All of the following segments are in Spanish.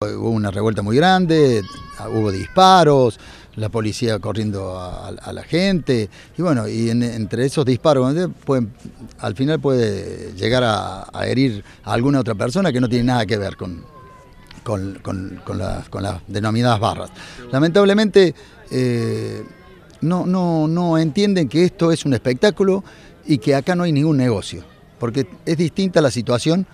Hubo una revuelta muy grande, hubo disparos, la policía corriendo a, la gente, y bueno, y entre esos disparos al final puede llegar a, herir a alguna otra persona que no tiene nada que ver con, con, las, denominadas barras. Lamentablemente eh, no, no, no entienden que esto es un espectáculo y que acá no hay ningún negocio, porque es distinta la situación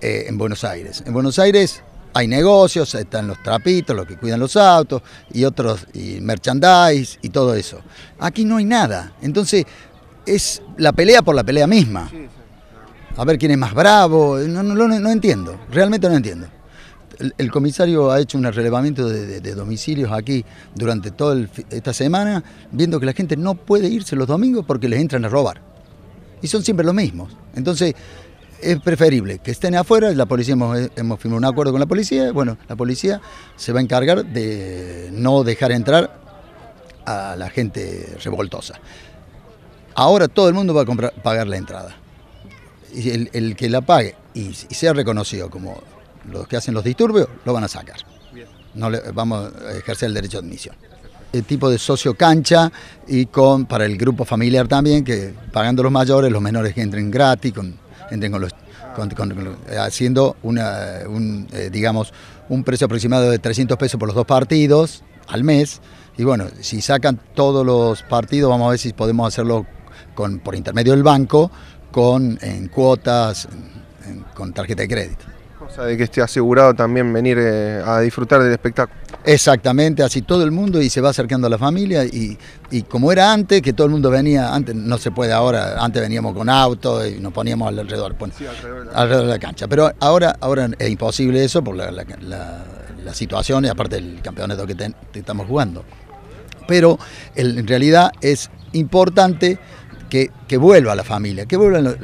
eh, en Buenos Aires. En Buenos Aires hay negocios, están los trapitos, los que cuidan los autos y otros, y merchandise y todo eso. Aquí no hay nada. Entonces, es la pelea por la pelea misma. A ver quién es más bravo, no, entiendo, realmente no entiendo. El, comisario ha hecho un relevamiento de, domicilios aquí durante toda esta semana, viendo que la gente no puede irse los domingos porque les entran a robar. Y son siempre los mismos. Entonces, es preferible que estén afuera, la policía hemos, firmado un acuerdo con la policía, bueno, la policía se va a encargar de no dejar entrar a la gente revoltosa. Ahora todo el mundo va a comprar, pagar la entrada. Y el, que la pague y, sea reconocido como los que hacen los disturbios, lo van a sacar. No le, vamos a ejercer el derecho de admisión. El tipo de socio cancha y con para el grupo familiar también, que pagando los mayores, los menores que entren gratis, con los, haciendo una, un, eh, digamos, un precio aproximado de 300 pesos por los dos partidos al mes. Y bueno, si sacan todos los partidos, vamos a ver si podemos hacerlo con, por intermedio del banco, con, en cuotas, con tarjeta de crédito. Cosa de que esté asegurado también venir eh, a disfrutar del espectáculo. Exactamente, así todo el mundo y se va acercando a la familia y, como era antes, que todo el mundo venía, antes no se puede ahora, antes veníamos con auto y nos poníamos alrededor, alrededor, de la cancha, pero ahora, ahora es imposible eso por la, situación y aparte del campeonato que, estamos jugando. Pero en realidad es importante que, vuelva la familia, que vuelvan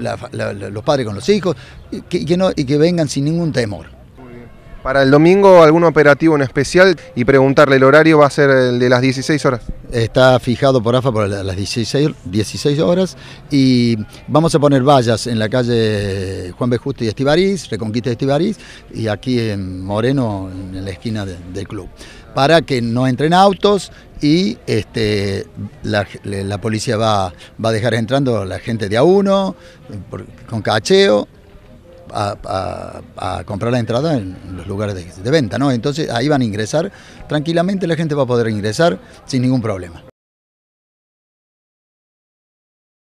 los padres con los hijos y que vengan sin ningún temor. Para el domingo, algún operativo en especial y preguntarle, ¿el horario va a ser el de las 16 horas? Está fijado por AFA por las 16, 16 horas y vamos a poner vallas en la calle Juan B. y Estibariz, Reconquista de Estibariz y aquí en Moreno, en la esquina del club, para que no entren autos y este, la, policía va, va a dejar entrando la gente de a uno, con cacheo a, comprar la entrada en los lugares de, venta, ¿no? Entonces ahí van a ingresar tranquilamente, la gente va a poder ingresar sin ningún problema.